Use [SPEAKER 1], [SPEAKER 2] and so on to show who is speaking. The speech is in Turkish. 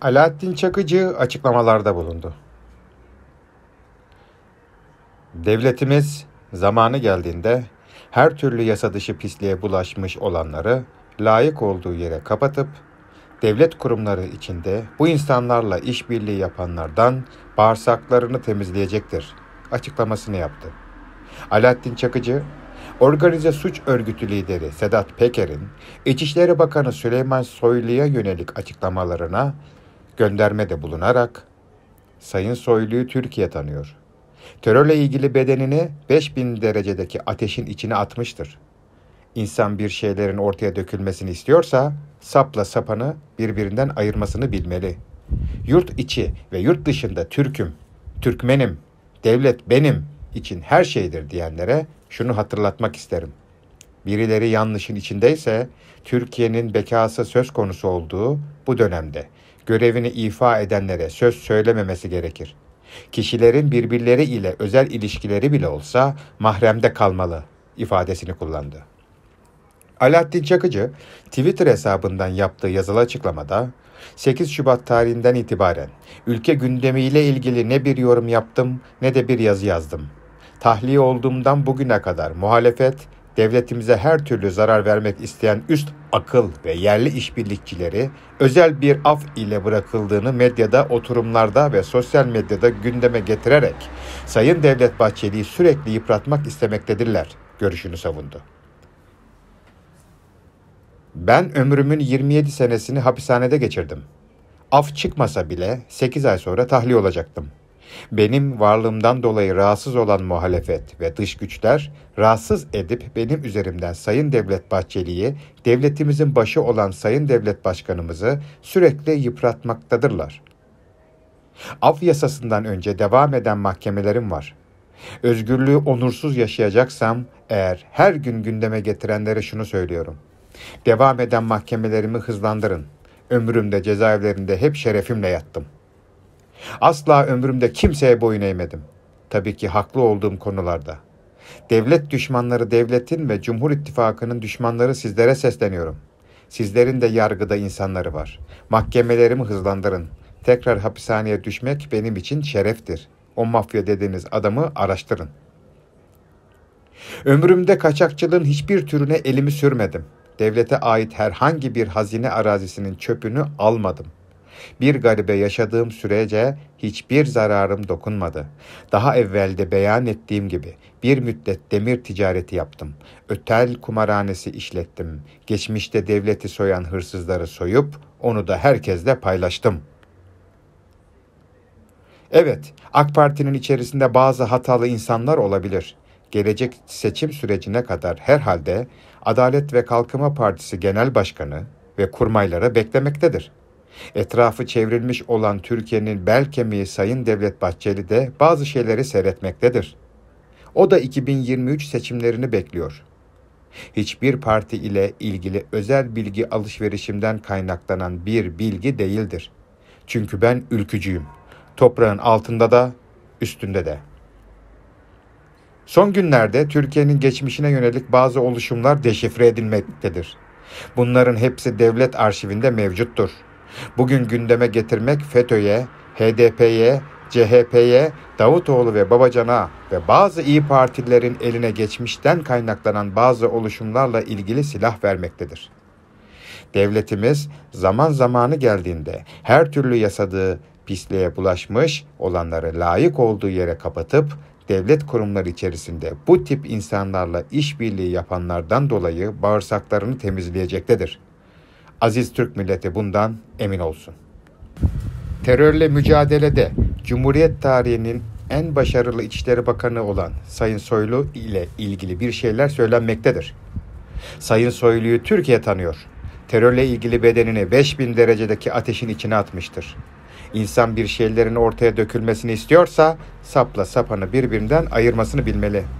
[SPEAKER 1] Alaaddin Çakıcı açıklamalarda bulundu. Devletimiz zamanı geldiğinde her türlü yasa dışı pisliğe bulaşmış olanları layık olduğu yere kapatıp devlet kurumları içinde bu insanlarla işbirliği yapanlardan bağırsaklarını temizleyecektir açıklamasını yaptı. Alaaddin Çakıcı, organize suç örgütü lideri Sedat Peker'in İçişleri Bakanı Süleyman Soylu'ya yönelik açıklamalarına Gönderme de bulunarak Sayın Soylu'yu Türkiye tanıyor. Terörle ilgili bedenini 5000 derecedeki ateşin içine atmıştır. İnsan bir şeylerin ortaya dökülmesini istiyorsa sapla sapanı birbirinden ayırmasını bilmeli. Yurt içi ve yurt dışında Türk'üm, Türkmenim, devlet benim için her şeydir diyenlere şunu hatırlatmak isterim. Birileri yanlışın içindeyse Türkiye'nin bekası söz konusu olduğu bu dönemde görevini ifa edenlere söz söylememesi gerekir. Kişilerin birbirleri ile özel ilişkileri bile olsa mahremde kalmalı ifadesini kullandı. Alaaddin Çakıcı Twitter hesabından yaptığı yazılı açıklamada 8 Şubat tarihinden itibaren ülke gündemiyle ilgili ne bir yorum yaptım ne de bir yazı yazdım. Tahliye olduğumdan bugüne kadar muhalefet devletimize her türlü zarar vermek isteyen üst akıl ve yerli işbirlikçileri özel bir af ile bırakıldığını medyada, oturumlarda ve sosyal medyada gündeme getirerek Sayın Devlet Bahçeli'yi sürekli yıpratmak istemektedirler görüşünü savundu. Ben ömrümün 27 senesini hapishanede geçirdim. Af çıkmasa bile 8 ay sonra tahliye olacaktım.'' Benim varlığımdan dolayı rahatsız olan muhalefet ve dış güçler rahatsız edip benim üzerimden Sayın Devlet Bahçeli'yi, devletimizin başı olan Sayın Devlet Başkanımızı sürekli yıpratmaktadırlar. Af yasasından önce devam eden mahkemelerim var. Özgürlüğü onursuz yaşayacaksam eğer her gün gündeme getirenlere şunu söylüyorum. Devam eden mahkemelerimi hızlandırın. Ömrümde cezaevlerinde hep şerefimle yattım.'' Asla ömrümde kimseye boyun eğmedim. Tabii ki haklı olduğum konularda. Devlet düşmanları devletin ve Cumhur İttifakı'nın düşmanları sizlere sesleniyorum. Sizlerin de yargıda insanları var. Mahkemelerimi hızlandırın. Tekrar hapishaneye düşmek benim için şereftir. O mafya dediğiniz adamı araştırın. Ömrümde kaçakçılığın hiçbir türüne elimi sürmedim. Devlete ait herhangi bir hazine arazisinin çöpünü almadım.'' Bir garibe yaşadığım sürece hiçbir zararım dokunmadı. Daha evvelde beyan ettiğim gibi bir müddet demir ticareti yaptım. Ötel kumarhanesi işlettim. Geçmişte devleti soyan hırsızları soyup onu da herkesle paylaştım.'' Evet, AK Parti'nin içerisinde bazı hatalı insanlar olabilir. Gelecek seçim sürecine kadar herhalde Adalet ve Kalkınma Partisi Genel Başkanı ve kurmayları beklemektedir. Etrafı çevrilmiş olan Türkiye'nin bel kemiği Sayın Devlet Bahçeli de bazı şeyleri seyretmektedir. O da 2023 seçimlerini bekliyor. Hiçbir parti ile ilgili özel bilgi alışverişimden kaynaklanan bir bilgi değildir. Çünkü ben ülkücüyüm. Toprağın altında da, üstünde de. Son günlerde Türkiye'nin geçmişine yönelik bazı oluşumlar deşifre edilmektedir. Bunların hepsi devlet arşivinde mevcuttur. Bugün gündeme getirmek FETÖ'ye, HDP'ye, CHP'ye, Davutoğlu ve Babacan'a ve bazı iyi partilerin eline geçmişten kaynaklanan bazı oluşumlarla ilgili silah vermektedir. Devletimiz zaman zamanı geldiğinde her türlü yasadığı pisliğe bulaşmış olanları layık olduğu yere kapatıp devlet kurumları içerisinde bu tip insanlarla işbirliği yapanlardan dolayı bağırsaklarını temizleyecektedir. Aziz Türk milleti bundan emin olsun. Terörle mücadelede Cumhuriyet tarihinin en başarılı İçişleri Bakanı olan Sayın Soylu ile ilgili bir şeyler söylenmektedir. Sayın Soylu'yu Türkiye tanıyor. Terörle ilgili bedenini 5000 derecedeki ateşin içine atmıştır. İnsan bir şeylerin ortaya dökülmesini istiyorsa sapla sapanı birbirinden ayırmasını bilmeli.''